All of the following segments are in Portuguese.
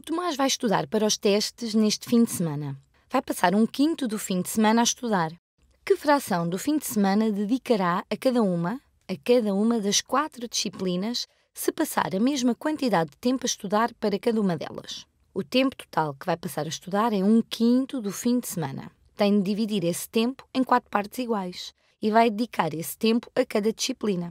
O Tomás vai estudar para os testes neste fim de semana. Vai passar um quinto do fim de semana a estudar. Que fração do fim de semana dedicará a cada uma, a cada uma das quatro disciplinas, se passar a mesma quantidade de tempo a estudar para cada uma delas? O tempo total que vai passar a estudar é um quinto do fim de semana. Tem de dividir esse tempo em quatro partes iguais e vai dedicar esse tempo a cada disciplina.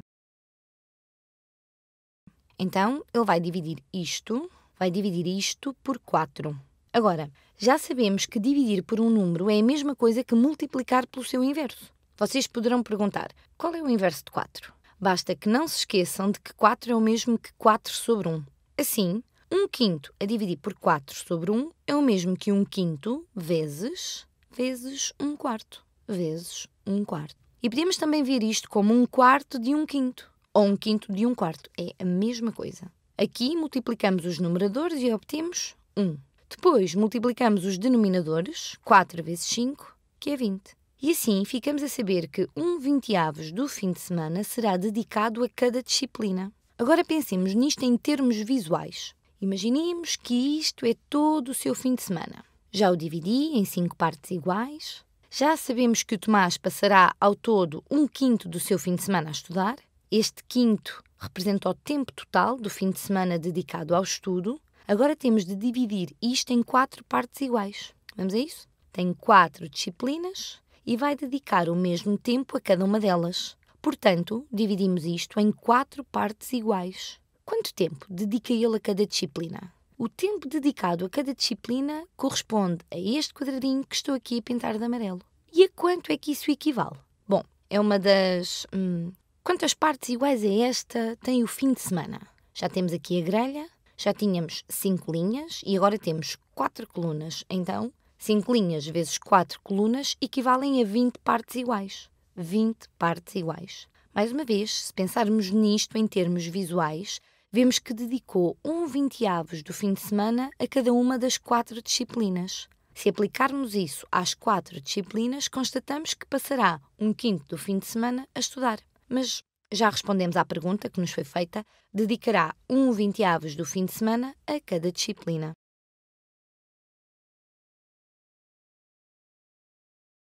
Então, ele vai dividir isto vai dividir isto por 4. Agora, já sabemos que dividir por um número é a mesma coisa que multiplicar pelo seu inverso. Vocês poderão perguntar: qual é o inverso de 4? Basta que não se esqueçam de que 4 é o mesmo que 4 sobre 1. Assim, 1 quinto a dividir por 4 sobre 1 é o mesmo que 1 quinto vezes, vezes 1 quarto, vezes 1 quarto. E podemos também ver isto como 1 quarto de 1 quinto, ou 1 quinto de 1 quarto. É a mesma coisa. Aqui multiplicamos os numeradores e obtemos 1. Depois multiplicamos os denominadores, 4 vezes 5, que é 20. E assim ficamos a saber que um vinteavos do fim de semana será dedicado a cada disciplina. Agora pensemos nisto em termos visuais. Imaginemos que isto é todo o seu fim de semana. Já o dividi em cinco partes iguais. Já sabemos que o Tomás passará ao todo um quinto do seu fim de semana a estudar. Este quinto representa o tempo total do fim de semana dedicado ao estudo. Agora temos de dividir isto em quatro partes iguais. Vamos a isso? Tem quatro disciplinas e vai dedicar o mesmo tempo a cada uma delas. Portanto, dividimos isto em quatro partes iguais. Quanto tempo dedica ele a cada disciplina? O tempo dedicado a cada disciplina corresponde a este quadradinho que estou aqui a pintar de amarelo. E a quanto é que isso equivale? Bom, é uma das hum, Quantas partes iguais a é esta tem o fim de semana? Já temos aqui a grelha, já tínhamos 5 linhas e agora temos 4 colunas. Então, 5 linhas vezes 4 colunas equivalem a 20 partes iguais. 20 partes iguais. Mais uma vez, se pensarmos nisto em termos visuais, vemos que dedicou um vinteavos do fim de semana a cada uma das quatro disciplinas. Se aplicarmos isso às quatro disciplinas, constatamos que passará um quinto do fim de semana a estudar mas já respondemos à pergunta que nos foi feita, dedicará um vinteavos do fim de semana a cada disciplina.